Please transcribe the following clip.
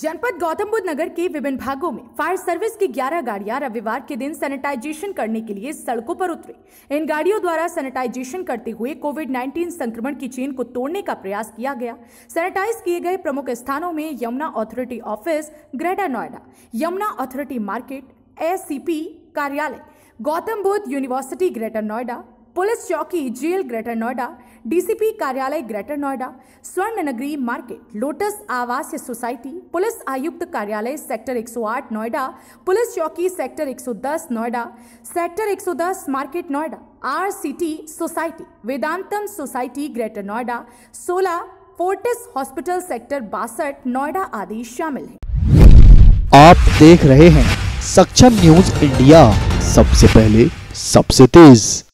जनपद गौतम बुद्ध नगर के विभिन्न भागों में फायर सर्विस की 11 गाड़ियां रविवार के दिन सैनिटाइजेशन करने के लिए सड़कों पर उतरी इन गाड़ियों द्वारा सैनिटाइजेशन करते हुए कोविड 19 संक्रमण की चेन को तोड़ने का प्रयास किया गया सैनिटाइज किए गए प्रमुख स्थानों में Yamuna authority office Greater Noida Yamuna authority market एस कार्यालय Gautam Buddha university Greater Noida police चौकी जेल ग्रेटर नोएडा डीसीपी कार्यालय Greater Noida Swarn Nagari market Lotus आवास सोसाइटी पुलिस आयुक्त कार्यालय सेक्टर 108 नोएडा पुलिस चौकी sector 110 Noida sector 110 market Noida R city society Vedantam society Greater Noida सोलह फोर्टिस हॉस्पिटल सेक्टर बासठ नोएडा आदि शामिल है आप देख रहे हैं सक्षम न्यूज इंडिया सबसे पहले सबसे तेज